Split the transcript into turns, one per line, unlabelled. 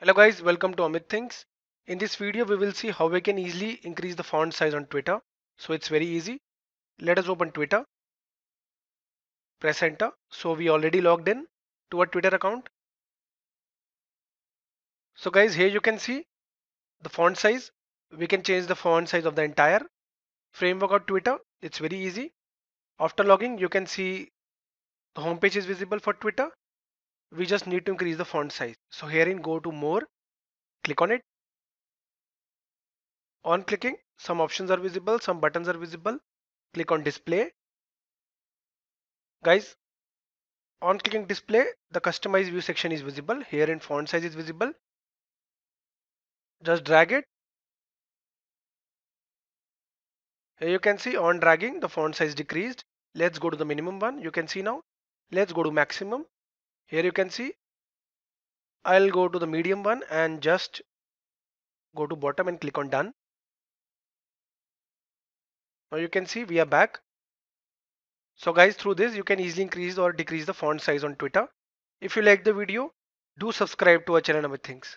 Hello guys, welcome to Amit Things. In this video, we will see how we can easily increase the font size on Twitter. So it's very easy. Let us open Twitter. Press enter. So we already logged in to our Twitter account. So guys, here you can see the font size. We can change the font size of the entire framework of Twitter. It's very easy. After logging, you can see the homepage is visible for Twitter we just need to increase the font size. So here, in go to more, click on it. On clicking, some options are visible, some buttons are visible. Click on display. Guys, on clicking display, the customize view section is visible. Here, in font size is visible.
Just drag it.
Here you can see on dragging the font size decreased. Let's go to the minimum one. You can see now. Let's go to maximum here you can see I'll go to the medium
one and just go to bottom and click on done
now you can see we are back so guys through this you can easily increase or decrease the font size on Twitter if you like the video do subscribe to our channel number things